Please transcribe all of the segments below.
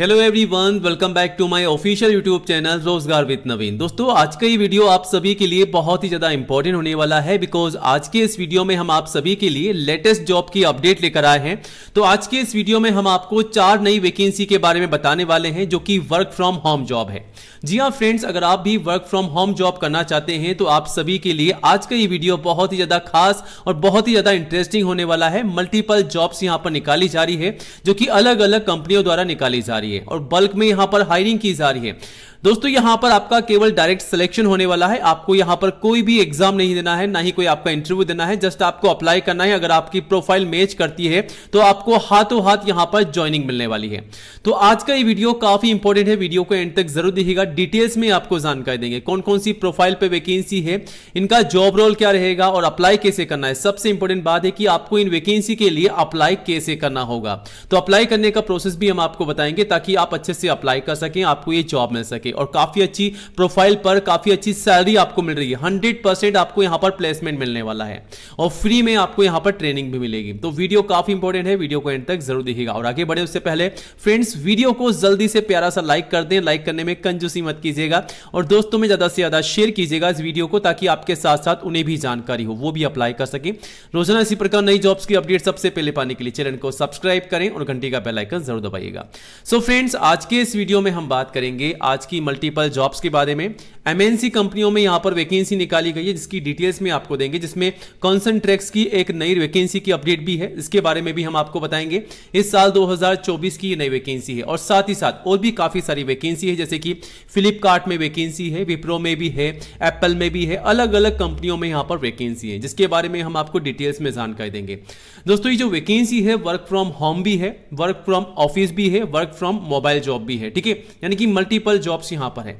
Hello everyone welcome back to my official YouTube channel Rozgar with Naveen दोस्तों आज का ये वीडियो आप सभी के लिए बहुत ही ज्यादा इंपॉर्टेंट होने वाला है बिकॉज आज के इस वीडियो में हम आप सभी के लिए लेटेस्ट जॉब की अपडेट लेकर आए हैं तो आज के इस वीडियो में हम आपको चार नई वैकेंसी के बारे में बताने वाले हैं जो की वर्क फ्रॉम होम जॉब है जी हाँ फ्रेंड्स अगर आप भी वर्क फ्रॉम होम जॉब करना चाहते हैं तो आप सभी के लिए आज का ये वीडियो बहुत ही ज्यादा खास और बहुत ही ज्यादा इंटरेस्टिंग होने वाला है मल्टीपल जॉब्स यहाँ पर निकाली जा रही है जो कि अलग अलग कंपनियों द्वारा निकाली जा रही है रही है और बल्क में यहाँ पर हायरिंग की जा रही है दोस्तों यहां पर आपका केवल डायरेक्ट सिलेक्शन होने वाला है आपको यहां पर कोई भी एग्जाम नहीं देना है ना ही कोई आपका इंटरव्यू देना है जस्ट आपको अप्लाई करना है अगर आपकी प्रोफाइल मैच करती है तो आपको हाथों हाथ यहां पर ज्वाइनिंग मिलने वाली है तो आज का ये वीडियो काफी इंपॉर्टेंट है वीडियो को एंड तक जरूर देखिएगा डिटेल्स में आपको जानकारी देंगे कौन कौन सी प्रोफाइल पर वैकेंसी है इनका जॉब रोल क्या रहेगा और अप्लाई कैसे करना है सबसे इंपॉर्टेंट बात है कि आपको इन वैकेंसी के लिए अप्लाई कैसे करना होगा तो अप्लाई करने का प्रोसेस भी हम आपको बताएंगे ताकि आप अच्छे से अप्लाई कर सकें आपको ये जॉब मिल सके के और काफ़ी अच्छी प्रोफाइल पर काफ़ी अच्छी सैलरी आपको मिल रही है हंड्रेड परसेंट आपको यहां पर प्लेसमेंट मिलने वाला है और फ्री में आपको यहां पर ट्रेनिंग भी मिलेगी तो वीडियो काफ़ी इंपॉर्टेंट है वीडियो को एंड तक जरूर देखिएगा और आगे बढ़े उससे पहले फ्रेंड्स वीडियो को जल्दी से प्यारा सा लाइक कर दें लाइक करने में कंजूसी मत कीजिएगा और दोस्तों में ज़्यादा से ज़्यादा शेयर कीजिएगा इस वीडियो को ताकि आपके साथ साथ उन्हें भी जानकारी हो वो भी अप्लाई कर सके रोजाना इसी प्रकार नई जॉब्स की अपडेट सबसे पहले पाने के लिए चैनल को सब्सक्राइब करें और घंटी का बेलाइकन जरूर दबाइएगा सो फ्रेंड्स आज के इस वीडियो में हम बात करेंगे आज की की मल्टीपल जॉब्स के बारे में एमएनसी कंपनियों में यहां पर वैकेंसी निकाली गई है जिसकी डिटेल्स में आपको देंगे जिसमें कॉन्सनट्रैक्स की एक नई वैकेंसी की अपडेट भी है इसके बारे में भी हम आपको बताएंगे इस साल 2024 की ये नई वैकेंसी है और साथ ही साथ और भी काफ़ी सारी वैकेंसी है जैसे कि फ्लिपकार्ट में वैकेंसी है विप्रो में भी है एप्पल में भी है अलग अलग कंपनियों में यहां पर वैकेंसी है जिसके बारे में हम आपको डिटेल्स में जानकारी देंगे दोस्तों ये जो वैकेंसी है वर्क फ्रॉम होम भी है वर्क फ्रॉम ऑफिस भी है वर्क फ्रॉम मोबाइल जॉब भी है ठीक है यानी कि मल्टीपल जॉब्स यहां पर है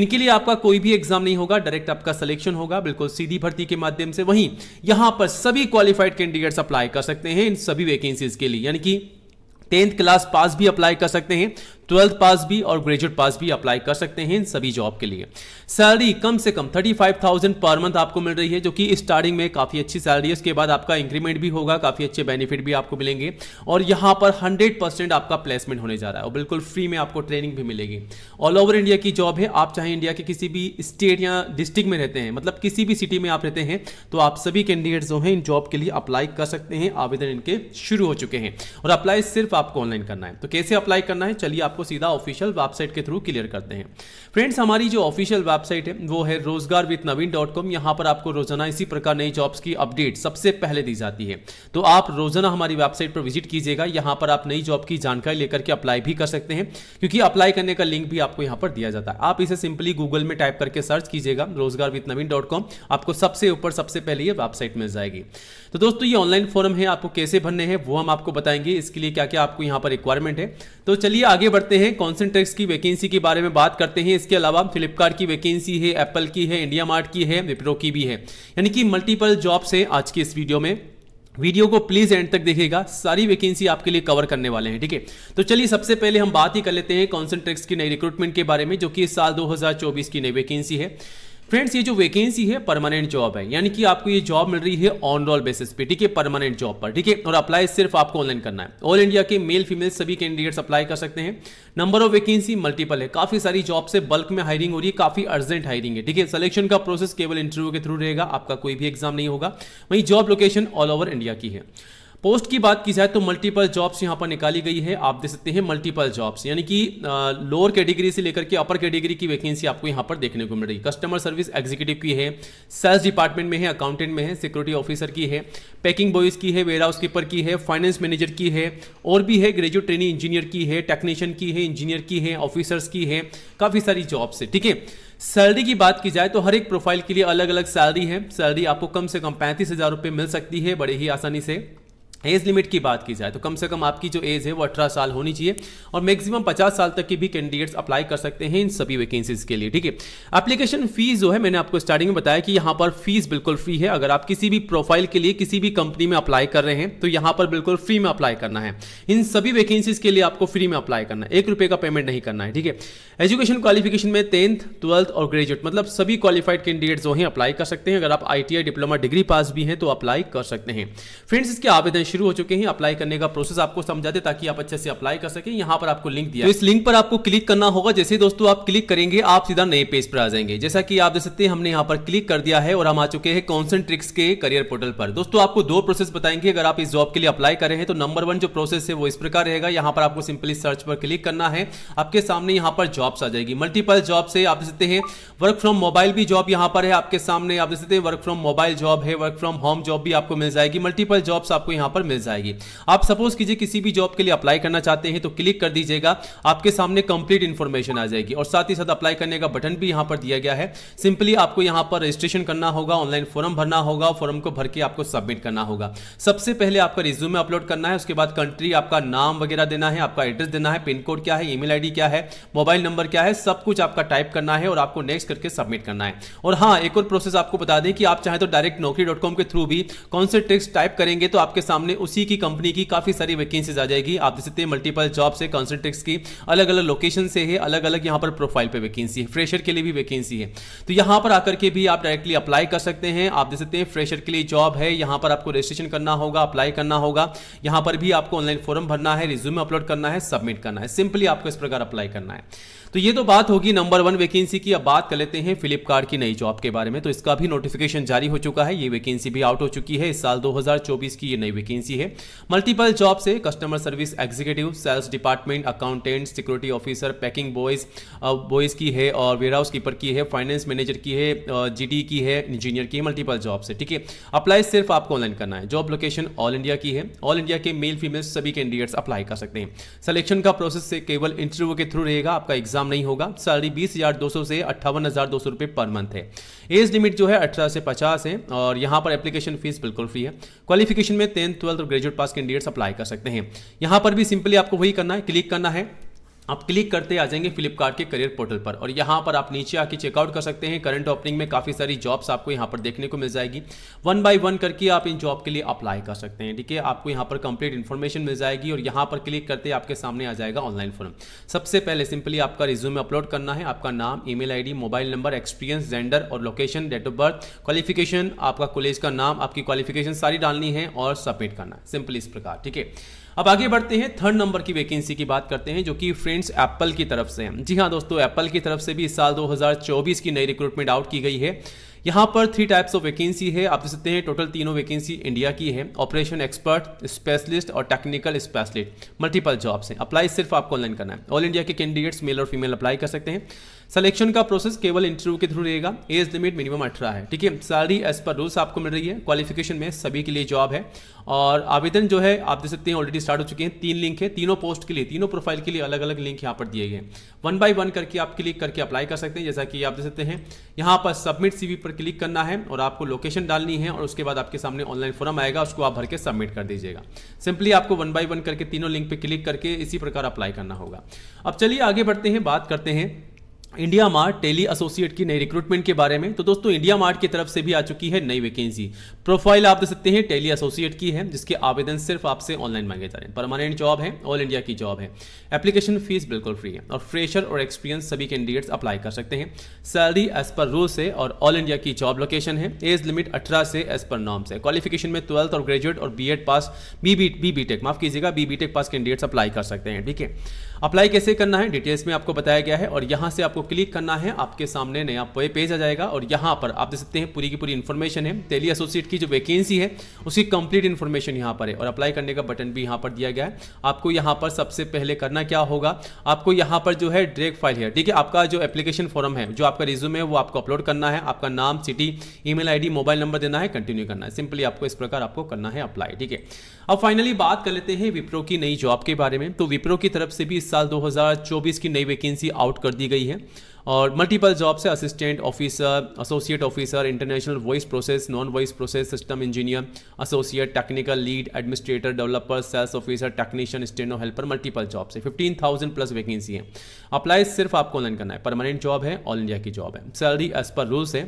इनके लिए आपका कोई भी एग्जाम नहीं होगा डायरेक्ट आपका सिलेक्शन होगा बिल्कुल सीधी भर्ती के माध्यम से वहीं यहां पर सभी क्वालिफाइड कैंडिडेट्स अप्लाई कर सकते हैं इन सभी वैकेंसीज के लिए यानी कि टेंथ क्लास पास भी अप्लाई कर सकते हैं ट्वेल्थ पास भी और ग्रेजुएट पास भी अप्लाई कर सकते हैं इन सभी जॉब के लिए सैलरी कम से कम thirty five thousand per month आपको मिल रही है जो कि स्टार्टिंग में काफ़ी अच्छी सैलरी है उसके बाद आपका इंक्रीमेंट भी होगा काफ़ी अच्छे बेनिफिट भी आपको मिलेंगे और यहां पर हंड्रेड परसेंट आपका प्लेसमेंट होने जा रहा है और बिल्कुल फ्री में आपको ट्रेनिंग भी मिलेगी ऑल ओवर इंडिया की जॉब है आप चाहे इंडिया के किसी भी स्टेट या डिस्ट्रिक्ट में रहते हैं मतलब किसी भी सिटी में आप रहते हैं तो आप सभी कैंडिडेट जो है इन जॉब के लिए अप्लाई कर सकते हैं आवेदन इनके शुरू हो चुके हैं और अप्लाई सिर्फ आपको ऑनलाइन करना है तो कैसे अप्लाई करना है चलिए आपको आपको सीधा ऑफिशियल वेबसाइट के थ्रू क्लियर करते हैं फ्रेंड्स हमारी जो ऑफिशियल वेबसाइट है वो है रोजगार विथ नवीन डॉट कॉम यहाँ पर आपको रोजाना इसी प्रकार नई जॉब्स की अपडेट सबसे पहले दी जाती है तो आप रोजाना हमारी वेबसाइट पर विजिट कीजिएगा यहाँ पर आप नई जॉब की जानकारी लेकर के अप्लाई भी कर सकते हैं क्योंकि अप्लाई करने का लिंक भी आपको यहाँ पर दिया जाता है आप इसे सिंपली गूगल में टाइप करके सर्च कीजिएगा Rozgar with Naveen dot com आपको सबसे ऊपर सबसे पहले ये वेबसाइट मिल जाएगी तो दोस्तों ये ऑनलाइन फॉर्म है आपको कैसे भरने हैं वो हम आपको बताएंगे इसके लिए क्या क्या आपको यहाँ पर रिक्वायरमेंट है तो चलिए आगे करते हैं कॉन्सेंट्रेक्स की वैकेंसी के बारे में बात करते हैं इसके अलावा फ्लिपकार्ट की वैकेंसी है एप्पल की है इंडिया मार्ट की है विप्रो की भी है यानी कि मल्टीपल जॉब्स हैं आज के इस वीडियो में वीडियो को प्लीज एंड तक देखिएगा सारी वैकेंसी आपके लिए कवर करने वाले हैं ठीक है ठीके? तो चलिए सबसे पहले हम बात ही कर लेते हैं कॉन्सेंट्रेक्स की नई रिक्रूटमेंट के बारे में जो कि इस साल 2024 की नई वैकेंसी है फ्रेंड्स ये जो वैकेंसी है परमानेंट जॉब है यानी कि आपको ये जॉब मिल रही है ऑन रोल बेसिस पे ठीक है परमानेंट जॉब पर ठीक है और अप्लाई सिर्फ आपको ऑनलाइन करना है ऑल इंडिया के मेल फीमेल सभी कैंडिडेट्स अप्लाई कर सकते हैं नंबर ऑफ वैकेंसी मल्टीपल है काफी सारी जॉब से बल्क में हायरिंग हो रही है काफी अर्जेंट हायरिंग है ठीक है सिलेक्शन का प्रोसेस केवल इंटरव्यू के थ्रू रहेगा आपका कोई भी एग्जाम नहीं होगा वहीं job location all over India की है पोस्ट की बात की जाए तो मल्टीपल जॉब्स यहाँ पर निकाली गई है आप देख सकते हैं मल्टीपल जॉब्स यानी कि लोअर कैटेगरी से लेकर के अपर कैटेगरी की वैकेंसी आपको यहाँ पर देखने को मिल रही है कस्टमर सर्विस एग्जीक्यूटिव की है सेल्स डिपार्टमेंट में है अकाउंटेंट में है सिक्योरिटी ऑफिसर की है पैकिंग बॉयज की है वेयर हाउस कीपर की है फाइनेंस मैनेजर की है और भी है ग्रेजुएट ट्रेनिंग इंजीनियर की है टेक्नीशियन की है इंजीनियर की है ऑफिसर्स की है काफ़ी सारी जॉब्स है ठीक है सैलरी की बात की जाए तो हर एक प्रोफाइल के लिए अलग अलग सैलरी है सैलरी आपको कम से कम पैंतीस हज़ार रुपये मिल सकती है बड़े ही आसानी से एज लिमिट की बात की जाए तो कम से कम आपकी जो एज है वो अठारह साल होनी चाहिए और मैक्सिमम पचास साल तक की भी कैंडिडेट्स अप्लाई कर सकते हैं इन सभी वैकेंसीज के लिए ठीक है एप्लीकेशन फीस जो है मैंने आपको स्टार्टिंग में बताया कि यहाँ पर फीस बिल्कुल फ्री है अगर आप किसी भी प्रोफाइल के लिए किसी भी कंपनी में अप्लाई कर रहे हैं तो यहाँ पर बिल्कुल फ्री में अप्लाई करना है इन सभी वैकेंसीज के लिए आपको फ्री में अप्लाई करना है एक रुपये का पेमेंट नहीं करना है ठीक है एजुकेशन क्वालिफिकेशन में टेंथ ट्वेल्थ और ग्रेजुएट मतलब सभी क्वालिफाइड कैंडिडेट जो है अप्लाई कर सकते हैं अगर आप आई डिप्लोमा डिग्री पास भी हैं तो अप्लाई कर सकते हैं फ्रेंड्स इसके आवेदन शुरू हो चुके हैं अप्लाई करने का प्रोसेस आपको समझा दे ताकि आप अच्छे से अप्लाई कर सके यहाँ पर आपको लिंक दिया तो इस लिंक पर आपको क्लिक करना होगा जैसे दोस्तों आप क्लिक करेंगे आप सीधा नए पेज पर आ जाएंगे जैसा की आप देख सकते हैं हमने यहाँ पर क्लिक कर दिया है और हम आ चुके हैं कॉन्सन ट्रिक्स के करियर पोर्टल पर दोस्तों आपको दो प्रोसेस बताएंगे अगर आप इस जॉब के लिए अप्लाई करें तो नंबर वन जो प्रोसेस है वो इस प्रकार रहेगा यहाँ पर आपको सिंपली सर्च पर क्लिक करना है आपके सामने यहाँ पर जॉब्स आ जाएगी मल्टीपल जॉब से आप देख सकते हैं वर्क फ्रॉम मोबाइल भी जॉब यहाँ पर है आपके सामने आप देख सकते हैं वर्क फ्रॉम मोबाइल जॉब है वर्क फ्रॉम होम जॉब भी आपको मिल जाएगी मल्टीपल जॉब्स आपको यहाँ पर पर मिल जाएगी आप सपोज कीजिए किसी भी जॉब के लिए अप्लाई करना चाहते हैं तो क्लिक कर दीजिएगा आपके सामने कंप्लीट इन्फॉर्मेशन आ जाएगी और साथ ही साथ अप्लाई करने का बटन भी यहाँ पर दिया गया है सिंपली आपको यहाँ पर रजिस्ट्रेशन करना होगा ऑनलाइन फॉर्म भरना होगा फॉर्म को भर के आपको सबमिट करना होगा सबसे पहले आपका रिज्यूम अपलोड करना है उसके बाद कंट्री आपका नाम वगैरह देना है आपका एड्रेस देना है पिन कोड क्या है ईमेल आईडी क्या है मोबाइल नंबर क्या है सब कुछ आपका टाइप करना है और आपको नेक्स्ट करके सबमिट करना है और हाँ एक और प्रोसेस आपको बता दें कि आप चाहे तो डायरेक्ट नौकरी के थ्रू भी कौन से टेक्स्ट टाइप करेंगे तो आपके सामने सामने उसी की कंपनी की काफ़ी सारी वैकेंसीज आ जाएगी आप देख सकते हैं मल्टीपल जॉब से कॉन्सेंट्रिक्स की अलग अलग लोकेशन से है अलग अलग यहाँ पर प्रोफाइल पे वैकेंसी है फ्रेशर के लिए भी वैकेंसी है तो यहाँ पर आकर के भी आप डायरेक्टली अप्लाई कर सकते हैं आप देख सकते हैं फ्रेशर के लिए जॉब है यहाँ पर आपको रजिस्ट्रेशन करना होगा अप्लाई करना होगा यहाँ पर भी आपको ऑनलाइन फॉर्म भरना है रिज्यूम अपलोड करना है सबमिट करना है सिंपली आपको इस प्रकार अप्लाई करना है तो ये तो बात होगी नंबर वन वैकेंसी की अब बात कर लेते हैं फ्लिपकार्ट की नई जॉब के बारे में तो इसका भी नोटिफिकेशन जारी हो चुका है ये वैकेंसी भी आउट हो चुकी है इस साल 2024 की ये नई वैकेंसी वैकेंसी है मल्टीपल जॉब से customer service executive sales department accountant security officer packing boys boys की है और वेयर हाउस कीपर की है फाइनेंस मैनेजर की है जी uh, की है इंजीनियर की है मल्टीपल जॉब से ठीक है अप्लाई सिर्फ आपको ऑनलाइन करना है जॉब लोकेशन ऑल इंडिया की है ऑल इंडिया के मेल फीमेल सभी कैंडिडेट्स अप्लाई कर सकते हैं सिलेक्शन का प्रोसेस से केवल इंटरव्यू के थ्रू रहेगा आपका एग्जाम नहीं होगा सैलरी बीस हजार दो सौ से अट्ठावन हजार दो सौ रुपये पर मंथ है एज लिमिट जो है अठारह से पचास है और यहां पर एप्लीकेशन फीस बिल्कुल फ्री है क्वालिफिकेशन में टेंथ ट्वेल्थ और ग्रेजुएट पास कैंडिडेट्स अप्लाई कर सकते हैं यहाँ पर भी सिंपली आपको वही करना है क्लिक करना है आप क्लिक करते आ जाएंगे फ्लिपकार्ट के करियर पोर्टल पर और यहाँ पर आप नीचे आके चेकआउट कर सकते हैं करंट ओपनिंग में काफ़ी सारी जॉब्स आपको यहाँ पर देखने को मिल जाएगी वन बाय वन करके आप इन जॉब के लिए अप्लाई कर सकते हैं ठीक है आपको यहाँ पर कंप्लीट इन्फॉर्मेशन मिल जाएगी और यहाँ पर क्लिक करते आपके सामने आ जाएगा ऑनलाइन फॉर्म सबसे पहले सिंपली आपका रिज्यूम अपलोड करना है आपका नाम email mobile number experience gender और location date of birth qualification आपका कॉलेज का नाम आपकी क्वालिफिकेशन सारी डालनी है और सबमिट करना है सिंपली इस प्रकार ठीक है अब आगे बढ़ते हैं थर्ड नंबर की वैकेंसी की बात करते हैं जो कि फ्रेंड्स एप्पल की तरफ से है जी हाँ दोस्तों एप्पल की तरफ से भी इस साल 2024 की नई रिक्रूटमेंट आउट की गई है यहाँ पर थ्री टाइप्स ऑफ वैकेंसी है आप देख सकते हैं टोटल तीनों वैकेंसी इंडिया की है ऑपरेशन एक्सपर्ट स्पेशलिस्ट और टेक्निकल स्पेशलिस्ट मल्टीपल जॉब्स हैं अप्लाई सिर्फ आपको ऑनलाइन करना है ऑल इंडिया के कैंडिडेट्स मेल और फीमेल अप्लाई कर सकते हैं सिलेक्शन का प्रोसेस केवल इंटरव्यू के थ्रू रहेगा एज लिमिट मिनिमम अठारह है ठीक है सैलरी एज पर रूल्स आपको मिल रही है क्वालिफिकेशन में सभी के लिए जॉब है और आवेदन जो है आप देख सकते हैं ऑलरेडी स्टार्ट हो चुके हैं तीन लिंक है तीनों पोस्ट के लिए तीनों प्रोफाइल के लिए अलग अलग लिंक यहाँ पर दिए गए वन बाय वन करके आप क्लिक करके अप्लाई कर सकते हैं जैसा कि आप देख सकते हैं यहाँ पर सबमिट सीवी पर क्लिक करना है और आपको लोकेशन डालनी है और उसके बाद आपके सामने ऑनलाइन फॉर्म आएगा उसको आप भर के सबमिट कर दीजिएगा सिंपली आपको वन बाय वन करके तीनों लिंक पर क्लिक करके इसी प्रकार अप्लाई करना होगा अब चलिए आगे बढ़ते हैं बात करते हैं इंडिया मार्ट टेली एसोसिएट की नई रिक्रूटमेंट के बारे में तो दोस्तों इंडिया मार्ट की तरफ से भी आ चुकी है नई वैकेंसी प्रोफाइल आप देख सकते हैं टेली एसोसिएट की है जिसके आवेदन सिर्फ आपसे ऑनलाइन मांगे जा रहे हैं परमानेंट जॉब है ऑल इंडिया की जॉब है एप्लीकेशन फीस बिल्कुल फ्री है और फ्रेशर और एक्सपीरियंस सभी कैंडिडेट्स अप्लाई कर सकते हैं सैलरी एज पर रूल्स है और ऑल इंडिया की जॉब लोकेशन है एज लिमिट अठारह से एज पर नॉर्म्स है क्वालिफिकेशन में ट्वेल्थ और ग्रेजुएट और बी पास बी बी माफ कीजिएगा बी पास कैंडिडेट्स अप्लाई कर सकते हैं ठीक है अप्लाई कैसे करना है डिटेल्स में आपको बताया गया है और यहाँ से आपको क्लिक करना है आपके सामने नया पे पेज आ जाएगा और यहाँ पर आप देख सकते हैं पूरी की पूरी इन्फॉर्मेशन है तेली एसोसिएट की जो वैकेंसी है उसकी कंप्लीट इन्फॉर्मेशन यहाँ पर है और अप्लाई करने का बटन भी यहाँ पर दिया गया है आपको यहाँ पर सबसे पहले करना क्या होगा आपको यहाँ पर जो है ड्रेक फाइल है ठीक है आपका जो एप्लीकेशन फॉर्म है जो आपका रिज्यूम है वो आपको अपलोड करना है आपका नाम city email mobile number देना है कंटिन्यू करना है सिंपली आपको इस प्रकार आपको करना है अप्लाई ठीक है अब फाइनली बात कर लेते हैं विप्रो की नई जॉब के बारे में तो विप्रो की तरफ से भी इस साल 2024 की नई वैकेंसी आउट कर दी गई है और मल्टीपल जॉब्स है assistant officer associate officer international voice process non voice process system engineer associate technical lead administrator developer sales officer technician steno helper multiple jobs है फिफ्टीन थाउजेंड प्लस वैकेंसी है apply सिर्फ आपको online करना है permanent job है all India की job है salary as per rules है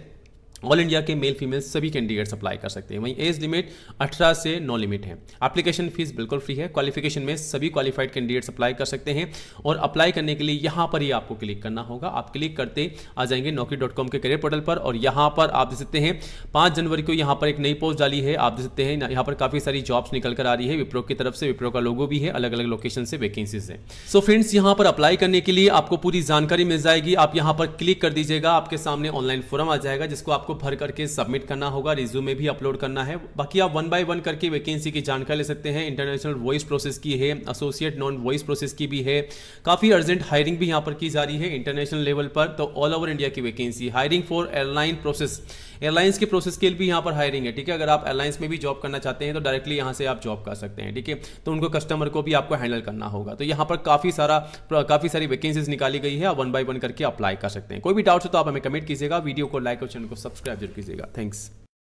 ऑल इंडिया के मेल फीमेल सभी कैंडिडेट्स अप्लाई कर सकते हैं वहीं एज लिमिट 18 से नो लिमिट है एप्लीकेशन फीस बिल्कुल फ्री है क्वालिफिकेशन में सभी क्वालिफाइड कैंडिडेट्स अप्लाई कर सकते हैं और अप्लाई करने के लिए यहाँ पर ही आपको क्लिक करना होगा आप क्लिक करते आ जाएंगे नौकरी के करियर पोर्टल पर और यहां पर आप देख सकते हैं पांच जनवरी को यहां पर एक नई पोस्ट डाली है आप देख सकते हैं यहां पर काफ़ी सारी जॉब्स निकल कर आ रही है विप्रो की तरफ से विप्रो का लोगो भी है अलग अलग लोकेशन से वैकेंसीज है सो फ्रेंड्स यहाँ पर अप्लाई करने के लिए आपको पूरी जानकारी मिल जाएगी आप यहाँ पर क्लिक कर दीजिएगा आपके सामने ऑनलाइन फॉर्म आ जाएगा जिसको आपको आपको भर करके सबमिट करना होगा में भी अपलोड करना है बाकी आप वन बाय वन करके वैकेंसी की जानकारी ले सकते हैं इंटरनेशनल वॉइस प्रोसेस की है एसोसिएट नॉन वॉइस प्रोसेस की भी है काफ़ी अर्जेंट हायरिंग भी यहाँ पर की जा रही है इंटरनेशनल लेवल पर तो ऑल ओवर इंडिया की vacancy hiring for airline process airlines के प्रोसेस के लिए भी यहाँ पर हायरिंग है ठीक है अगर आप एयरलाइंस में भी जॉब करना चाहते हैं तो डायरेक्टली यहाँ से आप जॉब कर सकते हैं ठीक है तो उनको कस्टमर को भी आपको हैंडल करना होगा तो यहाँ पर काफ़ी सारा काफ़ी सारी वैकेंसीज निकाली गई है आप वन बाय वन करके अप्लाई कर सकते हैं कोई भी डाउट हो तो आप हमें कमेंट कीजिएगा वीडियो को लाइक और चैनल को सब्सक्राइब सब्सक्राइब जरूर कीजिएगा थैंक्स